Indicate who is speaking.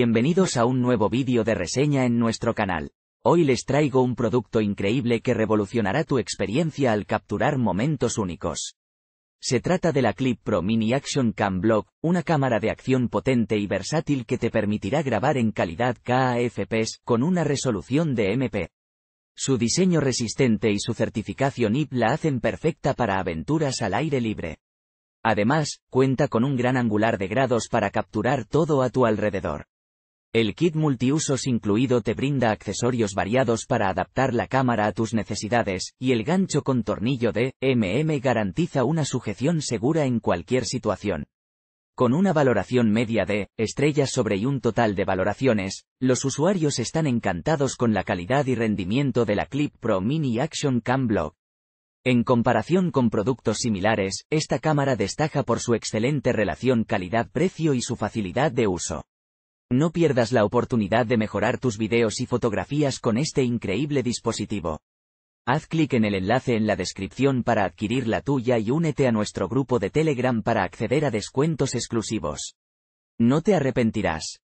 Speaker 1: Bienvenidos a un nuevo vídeo de reseña en nuestro canal. Hoy les traigo un producto increíble que revolucionará tu experiencia al capturar momentos únicos. Se trata de la Clip Pro Mini Action Cam Block, una cámara de acción potente y versátil que te permitirá grabar en calidad KAFPs con una resolución de MP. Su diseño resistente y su certificación IP la hacen perfecta para aventuras al aire libre. Además, cuenta con un gran angular de grados para capturar todo a tu alrededor. El kit multiusos incluido te brinda accesorios variados para adaptar la cámara a tus necesidades, y el gancho con tornillo de MM garantiza una sujeción segura en cualquier situación. Con una valoración media de estrellas sobre y un total de valoraciones, los usuarios están encantados con la calidad y rendimiento de la Clip Pro Mini Action Cam Block. En comparación con productos similares, esta cámara destaca por su excelente relación calidad-precio y su facilidad de uso. No pierdas la oportunidad de mejorar tus videos y fotografías con este increíble dispositivo. Haz clic en el enlace en la descripción para adquirir la tuya y únete a nuestro grupo de Telegram para acceder a descuentos exclusivos. No te arrepentirás.